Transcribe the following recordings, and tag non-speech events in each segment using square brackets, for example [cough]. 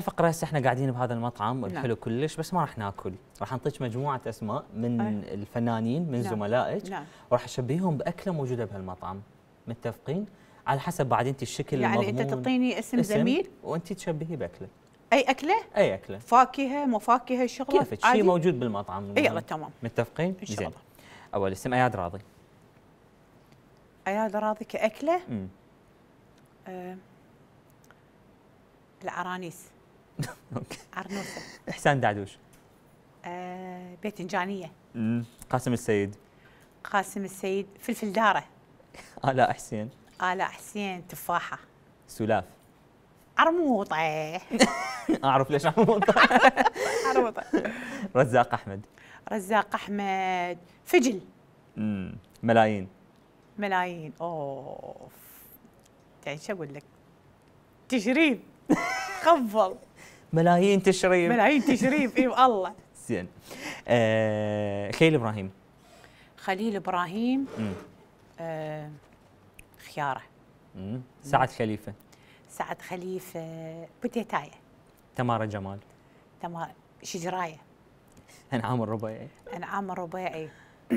الفقرة هسه احنا قاعدين بهذا المطعم الحلو نعم. كلش بس ما راح ناكل، راح نعطيك مجموعة اسماء من أيه. الفنانين من نعم. زملائك نعم. وراح اشبههم باكلة موجودة بهالمطعم، متفقين؟ على حسب بعد انت الشكل يعني المضمون يعني انت تعطيني اسم, اسم زميل وانت تشبهيه باكله اي اكله؟ اي اكله فاكهه مفاكهه شغله كيفك شيء موجود بالمطعم يلا تمام متفقين؟ ان شاء الله اول اسم اياد راضي اياد راضي كاكله؟ امم آه العرانيس [laughs] عرنوسه احسان دعدوش آه باذنجانيه قاسم السيد قاسم السيد فلفل داره آلاء حسين آلاء حسين تفاحه سلاف عرموطه [laughs] اعرف ليش عرموطه [laughs] عرموطه رزاق احمد رزاق احمد فجل امم ملايين ملايين اوف يعني شو اقول لك تشرين خفض ملايين تشريف ملايين تشريف اي والله [laughs] زين آه خليل ابراهيم خليل ابراهيم آه خياره سعد خليفه سعد خليفه بوتيتايه تمارا جمال تمارا شجرايه انعام الربيعي انعام الربيعي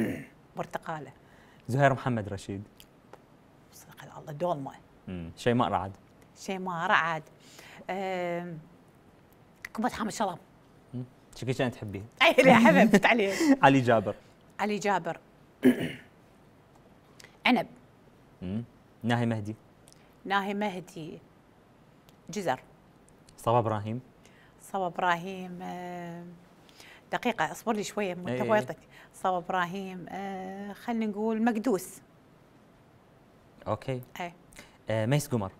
[coughs] برتقاله زهير محمد رشيد صدق الله دولمه شيماء رعد شيماء رعد أه كبة حامد شرام شكي كان تحبيه اي حببت عليه [laughs] علي جابر علي جابر [clears throat] عنب ناهي مهدي ناهي مهدي جزر صبا ابراهيم صبا ابراهيم آه، دقيقة اصبر لي شوية متويطك إيه، إيه، إيه. صبا ابراهيم آه، خلينا نقول مقدوس اوكي اي آه، ميس قمر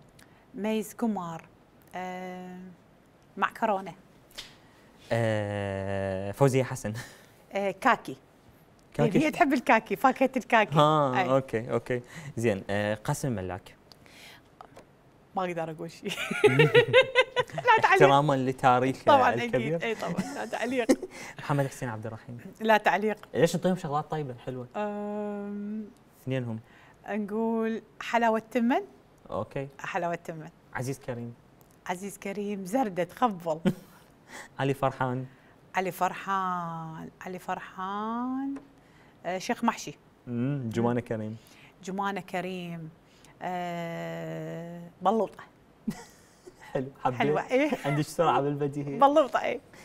ميس قمر معكرونة آه، فوزيه حسن آه، كاكي كاكي هي تحب الكاكي فاكهه الكاكي اه أي. اوكي اوكي زين آه، قاسم ملاك ما اقدر اقول شيء [laughs] لا تعليق احتراما لتاريخ طبعا الكبير. اكيد اي طبعا لا [laughs] تعليق محمد حسين عبد الرحيم لا تعليق ليش نعطيهم شغلات طيبه حلوه؟ اثنينهم نقول حلاوه تمن اوكي حلاوه تمن عزيز كريم عزيز كريم زرده تخبل [laughs] علي فرحان علي فرحان علي فرحان آه شيخ محشي امم جمانه كريم جمانه كريم آه بلوطه حلو حبيت حلوه ايه عندك سرعه بالبديهيه بلوطه ايه